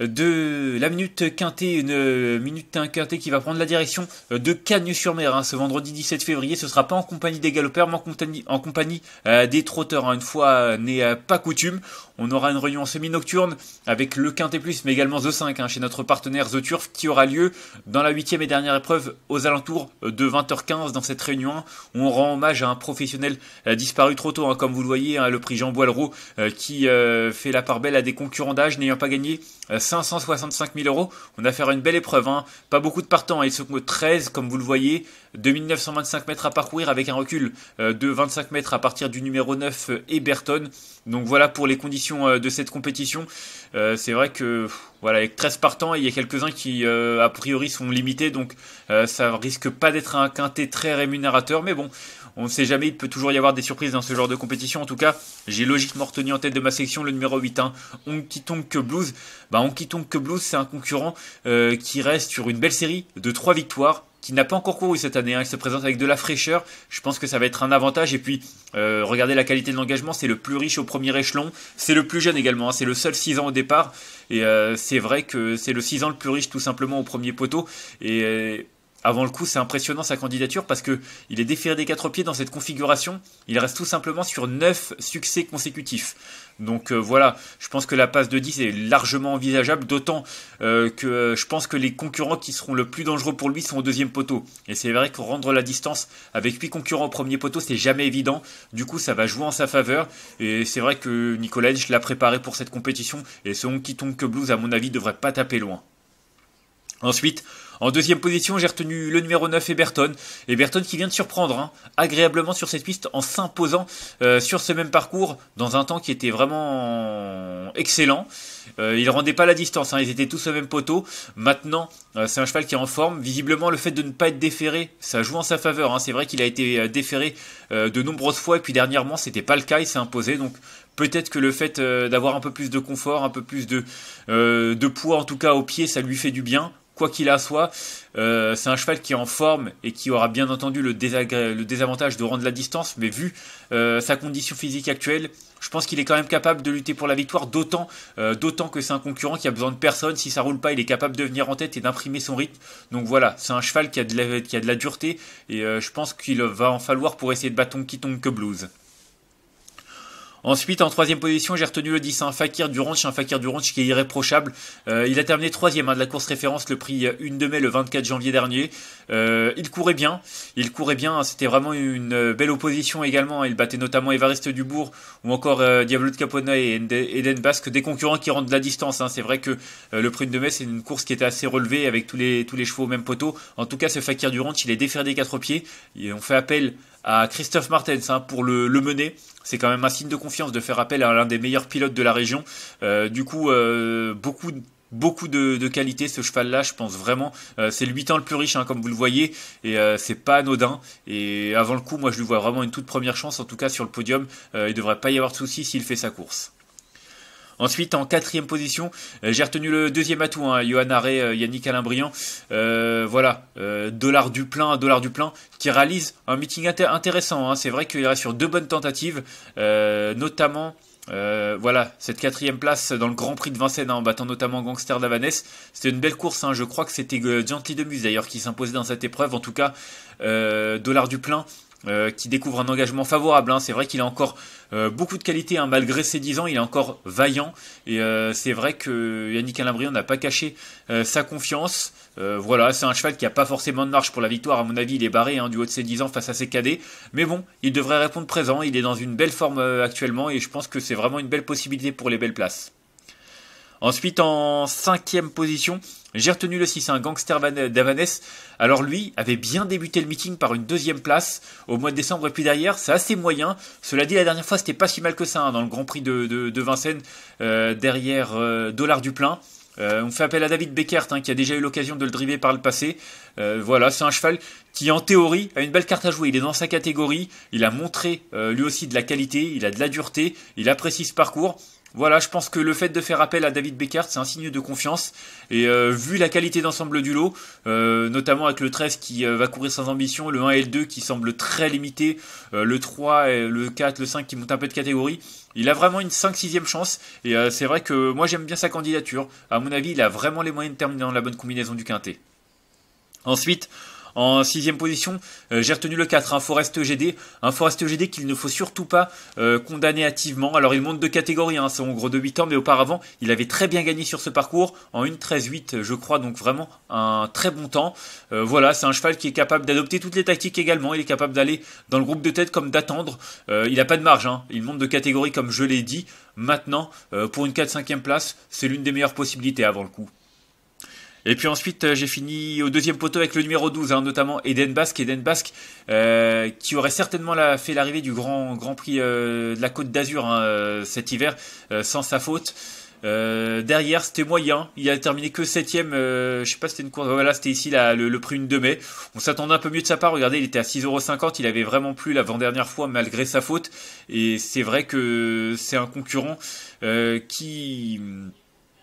de la minute quintée, une minute quintée qui va prendre la direction euh, de Cagnes-sur-Mer hein. ce vendredi 17 février. Ce sera pas en compagnie des galopeurs, mais en compagnie, euh, des trotteurs. Hein. une fois n'est euh, pas coutume, on aura une réunion semi-nocturne avec le Quintet Plus, mais également The 5 hein, chez notre partenaire The Turf qui aura lieu dans la huitième et dernière épreuve aux alentours de 20h15 dans cette réunion. on rend hommage à un professionnel disparu trop tôt, comme vous le voyez, le prix Jean Boileau qui fait la part belle à des concurrents d'âge n'ayant pas gagné 565 000 euros. On a fait une belle épreuve, hein. pas beaucoup de partants. Hein. Il se 13, comme vous le voyez, 2925 mètres à parcourir avec un recul euh, de 25 mètres à partir du numéro 9 euh, Eberton. Donc voilà pour les conditions euh, de cette compétition. c'est vrai que voilà, avec 13 partants, il y a quelques-uns qui a priori sont limités, donc ça risque pas d'être un quintet très rémunérateur, mais bon, on ne sait jamais, il peut toujours y avoir des surprises dans ce genre de compétition. En tout cas, j'ai logiquement retenu en tête de ma section le numéro 8, hein, Tonk Blues. Bah, Tonk Blues, c'est un concurrent euh, qui reste sur une belle série de 3 victoires qui n'a pas encore couru cette année, hein. il se présente avec de la fraîcheur, je pense que ça va être un avantage, et puis euh, regardez la qualité de l'engagement, c'est le plus riche au premier échelon, c'est le plus jeune également, hein. c'est le seul 6 ans au départ, et euh, c'est vrai que c'est le 6 ans le plus riche tout simplement au premier poteau, et avant le coup, c'est impressionnant sa candidature parce que il est déféré des quatre pieds dans cette configuration. Il reste tout simplement sur neuf succès consécutifs. Donc euh, voilà, je pense que la passe de 10 est largement envisageable, d'autant euh, que euh, je pense que les concurrents qui seront le plus dangereux pour lui sont au deuxième poteau. Et c'est vrai que rendre la distance avec 8 concurrents au premier poteau, c'est jamais évident. Du coup, ça va jouer en sa faveur. Et c'est vrai que Nicolas l'a préparé pour cette compétition. Et ce Honky que Blues, à mon avis, devrait pas taper loin. Ensuite, en deuxième position, j'ai retenu le numéro 9 Eberton. Eberton qui vient de surprendre hein, agréablement sur cette piste en s'imposant euh, sur ce même parcours dans un temps qui était vraiment excellent. Euh, il ne rendait pas la distance, hein, ils étaient tous au même poteau. Maintenant, euh, c'est un cheval qui est en forme. Visiblement, le fait de ne pas être déféré, ça joue en sa faveur. Hein. C'est vrai qu'il a été déféré de nombreuses fois et puis dernièrement, c'était pas le cas, il s'est imposé. Donc peut-être que le fait d'avoir un peu plus de confort, un peu plus de, de poids en tout cas au pied, ça lui fait du bien quoi qu'il en soit, euh, c'est un cheval qui est en forme et qui aura bien entendu le, désavantage de rendre la distance, mais vu euh, sa condition physique actuelle, je pense qu'il est quand même capable de lutter pour la victoire, euh, d'autant que c'est un concurrent qui a besoin de personne. Si ça roule pas, il est capable de venir en tête et d'imprimer son rythme. Donc voilà, c'est un cheval qui a de la, qui a de la dureté et je pense qu'il va en falloir pour essayer de battre qui tombe que Blues. Ensuite, en troisième position, j'ai retenu le 10, un Fakir Durant, un Fakir Durant qui est irréprochable. Euh, il a terminé troisième hein, de la course référence, le prix 1 de mai, le 24 janvier dernier. Euh, il courait bien, il courait bien, hein. c'était vraiment une belle opposition également. Hein. Il battait notamment Évariste Dubourg ou encore euh, Diablo de Capona et Eden Basque, des concurrents qui rentrent de la distance. Hein. C'est vrai que le prix 1 de mai, c'est une course qui était assez relevée avec tous les, tous les chevaux au même poteau. En tout cas, ce Fakir Durant, il est déferré des quatre pieds. Et on fait appel à Christophe Martens hein, pour le, le mener. C'est quand même un signe de confiance de faire appel à l'un des meilleurs pilotes de la région. Euh, du coup, euh, beaucoup de beaucoup de, de, qualité ce cheval là je pense vraiment euh, c'est le 8 ans le plus riche hein, comme vous le voyez et c'est pas anodin et avant le coup moi je lui vois vraiment une toute première chance en tout cas sur le podium il devrait pas y avoir de souci s'il fait sa course Ensuite, en quatrième position, euh, j'ai retenu le deuxième atout, hein, Johan Aré, euh, Yannick Alain Briand. Euh, voilà, euh, dollar du plein, dollar du qui réalise un meeting intéressant. Hein. C'est vrai qu'il reste sur deux bonnes tentatives, notamment voilà, cette quatrième place dans le Grand Prix de Vincennes hein, en battant notamment Gangster d'Avanès. C'était une belle course, je crois que c'était gentil de d'ailleurs qui s'imposait dans cette épreuve. En tout cas, euh, dollar du plein euh, qui découvre un engagement favorable. Hein. C'est vrai qu'il a encore euh, beaucoup de qualité hein. malgré ses 10 ans, il est encore vaillant. Et euh, c'est vrai que Yannick alain n'a pas caché sa confiance. voilà, c'est un cheval qui n'a pas forcément de marche pour la victoire. À mon avis, il est barré hein, du haut de ses 10 ans face à ses cadets. Mais bon, il devrait répondre présent. Il est dans une belle forme actuellement et je pense que c'est vraiment une belle possibilité pour les belles places. Ensuite, en cinquième position, j'ai retenu le 6, un gangster d'Avanès. Alors lui avait bien débuté le meeting par une deuxième place au mois de décembre et puis derrière, c'est assez moyen. Cela dit, la dernière fois, c'était pas si mal que ça hein, dans le Grand Prix de, Vincennes euh, derrière euh, Dollar du Plein. Euh, on fait appel à David Beckert hein, qui a déjà eu l'occasion de le driver par le passé. voilà, c'est un cheval qui en théorie a une belle carte à jouer. Il est dans sa catégorie, il a montré lui aussi de la qualité, il a de la dureté, il apprécie ce parcours. Voilà, je pense que le fait de faire appel à David Beckert, c'est un signe de confiance. Et euh, vu la qualité d'ensemble du lot, euh, notamment avec le 13 qui euh, va courir sans ambition, le 1 et le 2 qui semblent très limités, euh, le 3, et le 4, le 5 qui montent un peu de catégorie, il a vraiment une 5-6ème chance. Et euh, c'est vrai que moi j'aime bien sa candidature. À mon avis, il a vraiment les moyens de terminer dans la bonne combinaison du quintet. Ensuite, en sixième position, euh, j'ai retenu le 4, hein, un Forest GD, Un Forest GD qu'il ne faut surtout pas euh, condamner hâtivement. Alors il monte de catégorie, c'est en hein, gros de 8 ans, mais auparavant, il avait très bien gagné sur ce parcours, en 1-13-8, je crois, donc vraiment un très bon temps. Euh, voilà, c'est un cheval qui est capable d'adopter toutes les tactiques également, il est capable d'aller dans le groupe de tête comme d'attendre. il n'a pas de marge, hein. il monte de catégorie comme je l'ai dit. Maintenant, pour une 4-5e place, c'est l'une des meilleures possibilités avant le coup. Et puis ensuite, euh, j'ai fini au deuxième poteau avec le numéro 12, hein, notamment Eden Basque. Eden Basque, euh, qui aurait certainement fait l'arrivée du Grand, Prix euh, de la Côte d'Azur hein, cet hiver, sans sa faute. derrière, c'était moyen. Il a terminé que 7 septième. je ne sais pas, si c'était une course. Voilà, c'était ici le, prix une de mai. On s'attendait un peu mieux de sa part. Regardez, il était à 6,50€. Il avait vraiment plu l'avant-dernière fois malgré sa faute. Et c'est vrai que c'est un concurrent qui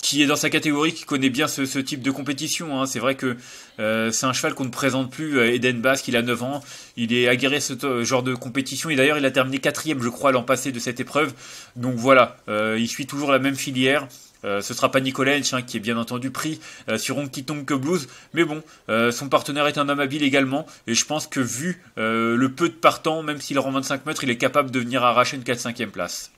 qui est dans sa catégorie, qui connaît bien ce, ce type de compétition. Hein. C'est vrai que euh, c'est un cheval qu'on ne présente plus. Euh, Eden Bass, il a 9 ans, il est aguerré à ce genre de compétition. Et d'ailleurs, il a terminé quatrième, je crois, l'an passé de cette épreuve. Donc voilà, euh, il suit toujours la même filière. Euh, ce sera pas Nicolas Hench, hein, qui est bien entendu pris sur On qui que blues, mais bon, son partenaire est un homme habile également, et je pense que vu le peu de partants, même s'il rend 25 mètres, il est capable de venir arracher une 4-5e place.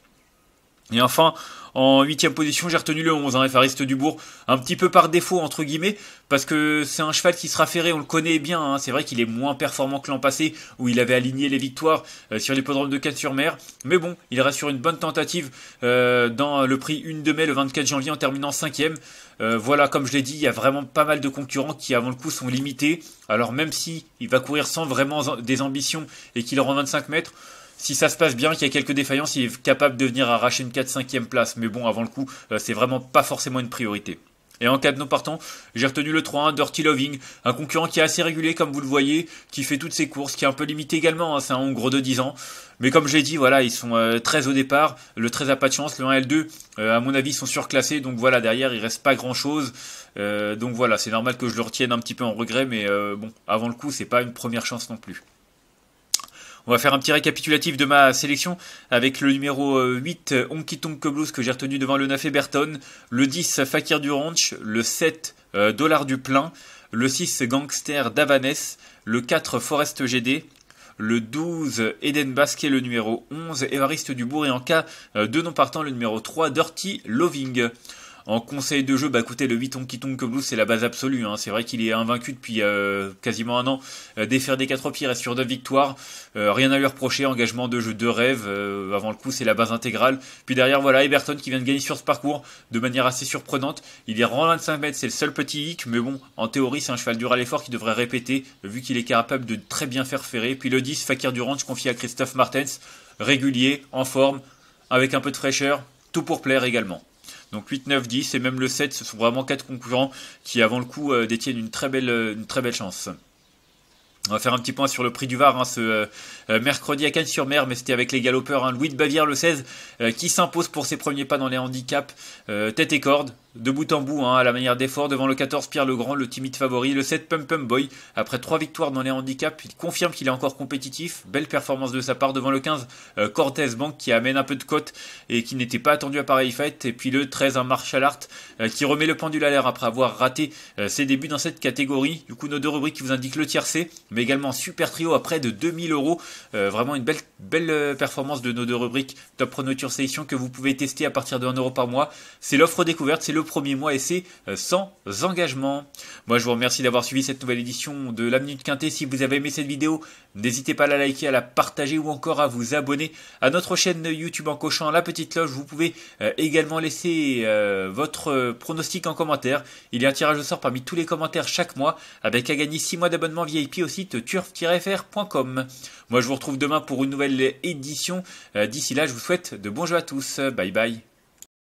Et enfin, en huitième position, j'ai retenu le 11, hein, du Dubourg, un petit peu par défaut, entre guillemets, parce que c'est un cheval qui sera ferré, on le connaît bien, hein. c'est vrai qu'il est moins performant que l'an passé, où il avait aligné les victoires euh, sur l'hippodrome de Cannes-sur-Mer, mais bon, il reste sur une bonne tentative euh, dans le prix 1 de mai le 24 janvier en terminant cinquième. Euh, voilà, comme je l'ai dit, il y a vraiment pas mal de concurrents qui, avant le coup, sont limités. Alors même si il va courir sans vraiment des ambitions et qu'il rend 25 mètres, si ça se passe bien, qu'il y a quelques défaillances, il est capable de venir arracher une 4-5e place. Mais bon, avant le coup, euh, c'est vraiment pas forcément une priorité. Et en cas de non partant, j'ai retenu le 3-1 Dirty Loving, un concurrent qui est assez régulier comme vous le voyez, qui fait toutes ses courses, qui est un peu limité également, hein, c'est un gros de 10 ans. Mais comme j'ai dit, voilà, ils sont euh, très 13 au départ, le 13 a pas de chance, le 1 et le 2, euh, à mon avis, sont surclassés, donc voilà, derrière, il reste pas grand-chose. donc voilà, c'est normal que je le retienne un petit peu en regret, mais bon, avant le coup, c'est pas une première chance non plus. On va faire un petit récapitulatif de ma sélection avec le numéro 8, euh, Tonk Blues que j'ai retenu devant le 9 Eberton », le 10, Fakir du Ranch, le 7, Dollar du Plein, le 6, Gangster Davanes », le 4, Forest GD, le 12 Eden Basquet le numéro 11 Evariste Dubourg et en cas euh, de non partant le numéro 3 Dirty Loving. En conseil de jeu, bah écoutez, le 8 on qui tombe que blues, c'est la base absolue. Hein. C'est vrai qu'il est invaincu depuis euh, quasiment un an. Euh, défaire des 4 pieds, reste sur deux victoires. Euh, rien à lui reprocher, engagement de jeu de rêve. avant le coup, c'est la base intégrale. Puis derrière, voilà, Everton qui vient de gagner sur ce parcours de manière assez surprenante. Il est rang 25 mètres, c'est le seul petit hic, mais bon, en théorie, c'est un cheval dur à l'effort qui devrait répéter, vu qu'il est capable de très bien faire ferrer. Puis le 10, Fakir Durant, je confie à Christophe Martens, régulier, en forme, avec un peu de fraîcheur, tout pour plaire également. Donc 8, 9, 10 et même le 7, ce sont vraiment quatre concurrents qui avant le coup euh, détiennent une très belle, euh, une très belle chance. On va faire un petit point sur le prix du Var hein, ce euh, mercredi à Cannes-sur-Mer, mais c'était avec les galopeurs. Hein. Louis de Bavière, le 16, qui s'impose pour ses premiers pas dans les handicaps, tête et corde de bout en bout, hein, à la manière d'effort, devant le 14 Pierre Legrand, le timide favori, le 7 Pump Pum Boy. Après trois victoires dans les handicaps, il confirme qu'il est encore compétitif. Belle performance de sa part devant le 15 euh, Cortez Bank qui amène un peu de cote et qui n'était pas attendu à pareil fight. Et puis le 13 un Martial Art euh, qui remet le pendule à l'air après avoir raté euh, ses débuts dans cette catégorie. Du coup, nos deux rubriques qui vous indiquent le tiercé, mais également super trio à près de 2000 euros. vraiment une belle, belle performance de nos deux rubriques Top Pronoture Sélection que vous pouvez tester à partir de 1 euro par mois. C'est l'offre découverte, c'est le premier mois et c'est euh, sans engagement. Moi je vous remercie d'avoir suivi cette nouvelle édition de la Minute Quintet, Si vous avez aimé cette vidéo, n'hésitez pas à la liker, à la partager ou encore à vous abonner à notre chaîne YouTube en cochant la petite loge Vous pouvez euh, également laisser euh, votre pronostic en commentaire. Il y a un tirage au sort parmi tous les commentaires chaque mois avec à gagner 6 mois d'abonnement VIP au site turf-fr.com. Moi je vous retrouve demain pour une nouvelle édition. D'ici là, je vous souhaite de bons jeux à tous. Bye bye.